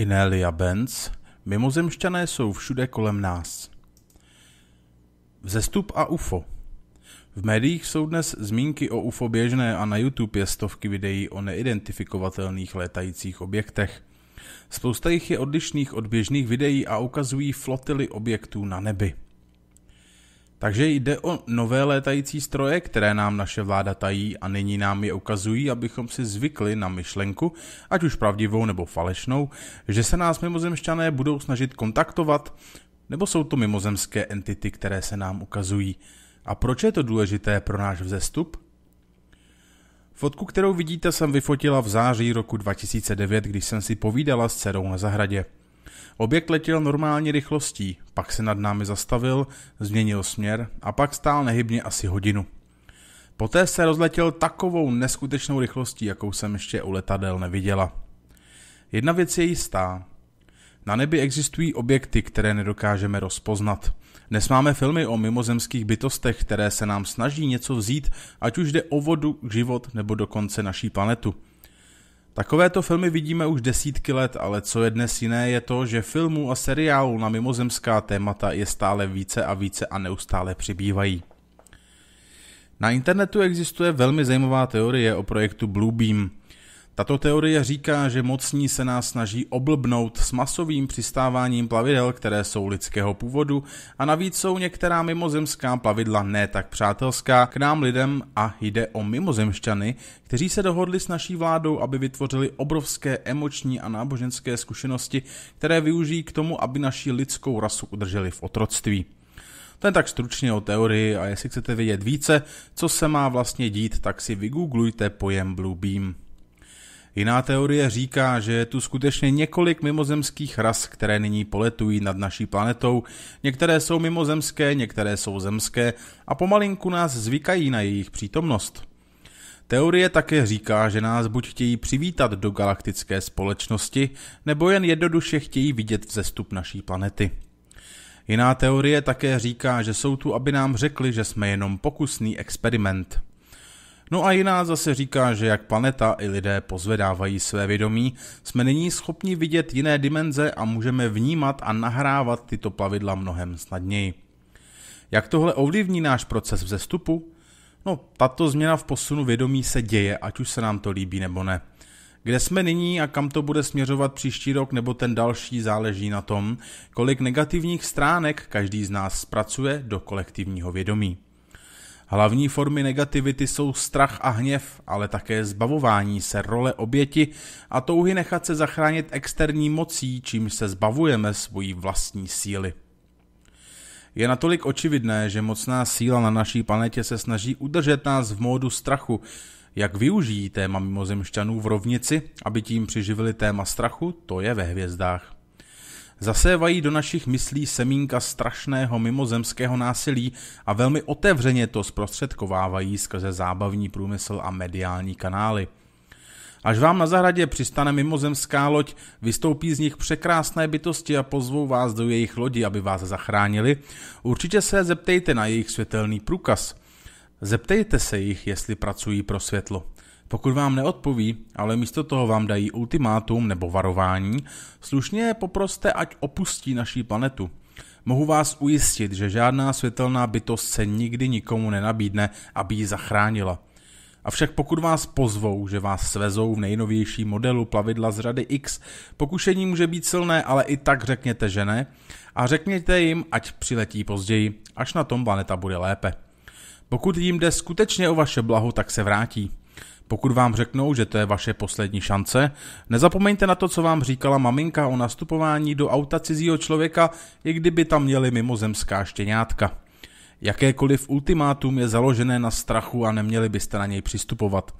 Inelia Benz, mimozemšťané jsou všude kolem nás. Vzestup a UFO V médiích jsou dnes zmínky o UFO běžné a na YouTube je stovky videí o neidentifikovatelných létajících objektech. Spousta jich je odlišných od běžných videí a ukazují flotily objektů na nebi. Takže jde o nové létající stroje, které nám naše vláda tají a nyní nám je ukazují, abychom si zvykli na myšlenku, ať už pravdivou nebo falešnou, že se nás mimozemšťané budou snažit kontaktovat, nebo jsou to mimozemské entity, které se nám ukazují. A proč je to důležité pro náš vzestup? Fotku, kterou vidíte, jsem vyfotila v září roku 2009, když jsem si povídala s dcerou na zahradě. Objekt letěl normální rychlostí, pak se nad námi zastavil, změnil směr a pak stál nehybně asi hodinu. Poté se rozletěl takovou neskutečnou rychlostí, jakou jsem ještě u letadel neviděla. Jedna věc je jistá. Na nebi existují objekty, které nedokážeme rozpoznat. Dnes máme filmy o mimozemských bytostech, které se nám snaží něco vzít, ať už jde o vodu, život nebo dokonce naší planetu – Takovéto filmy vidíme už desítky let, ale co je dnes jiné je to, že filmů a seriálů na mimozemská témata je stále více a více a neustále přibývají. Na internetu existuje velmi zajímavá teorie o projektu Bluebeam – tato teorie říká, že mocní se nás snaží oblbnout s masovým přistáváním plavidel, které jsou lidského původu a navíc jsou některá mimozemská plavidla ne tak přátelská k nám lidem a jde o mimozemšťany, kteří se dohodli s naší vládou, aby vytvořili obrovské emoční a náboženské zkušenosti, které využijí k tomu, aby naši lidskou rasu udrželi v otroctví. To je tak stručně o teorii a jestli chcete vědět více, co se má vlastně dít, tak si vygooglujte pojem Blue Beam. Jiná teorie říká, že je tu skutečně několik mimozemských ras, které nyní poletují nad naší planetou. Některé jsou mimozemské, některé jsou zemské a pomalinku nás zvykají na jejich přítomnost. Teorie také říká, že nás buď chtějí přivítat do galaktické společnosti, nebo jen jednoduše chtějí vidět vzestup naší planety. Jiná teorie také říká, že jsou tu, aby nám řekli, že jsme jenom pokusný experiment. No a jiná zase říká, že jak planeta i lidé pozvedávají své vědomí, jsme nyní schopni vidět jiné dimenze a můžeme vnímat a nahrávat tyto plavidla mnohem snadněji. Jak tohle ovlivní náš proces vzestupu? No, tato změna v posunu vědomí se děje, ať už se nám to líbí nebo ne. Kde jsme nyní a kam to bude směřovat příští rok nebo ten další záleží na tom, kolik negativních stránek každý z nás zpracuje do kolektivního vědomí. Hlavní formy negativity jsou strach a hněv, ale také zbavování se role oběti a touhy nechat se zachránit externí mocí, čím se zbavujeme svojí vlastní síly. Je natolik očividné, že mocná síla na naší planetě se snaží udržet nás v módu strachu, jak využijí téma mimozemšťanů v rovnici, aby tím přiživili téma strachu, to je ve hvězdách zasévají do našich myslí semínka strašného mimozemského násilí a velmi otevřeně to zprostředkovávají skrze zábavní průmysl a mediální kanály. Až vám na zahradě přistane mimozemská loď, vystoupí z nich překrásné bytosti a pozvou vás do jejich lodi, aby vás zachránili, určitě se zeptejte na jejich světelný průkaz. Zeptejte se jich, jestli pracují pro světlo. Pokud vám neodpoví, ale místo toho vám dají ultimátum nebo varování, slušně je poproste, ať opustí naší planetu. Mohu vás ujistit, že žádná světelná bytost se nikdy nikomu nenabídne, aby ji zachránila. Avšak pokud vás pozvou, že vás svezou v nejnovější modelu plavidla z řady X, pokušení může být silné, ale i tak řekněte, že ne, a řekněte jim, ať přiletí později, až na tom planeta bude lépe. Pokud jim jde skutečně o vaše blaho, tak se vrátí. Pokud vám řeknou, že to je vaše poslední šance, nezapomeňte na to, co vám říkala maminka o nastupování do auta cizího člověka, i kdyby tam měli mimozemská štěňátka. Jakékoliv ultimátum je založené na strachu a neměli byste na něj přistupovat.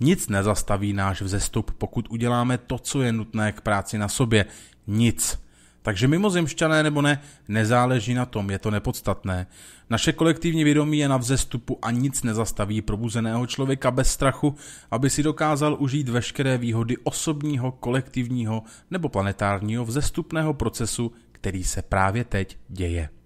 Nic nezastaví náš vzestup, pokud uděláme to, co je nutné k práci na sobě. Nic. Takže mimozemšťané nebo ne, nezáleží na tom, je to nepodstatné. Naše kolektivní vědomí je na vzestupu a nic nezastaví probuzeného člověka bez strachu, aby si dokázal užít veškeré výhody osobního, kolektivního nebo planetárního vzestupného procesu, který se právě teď děje.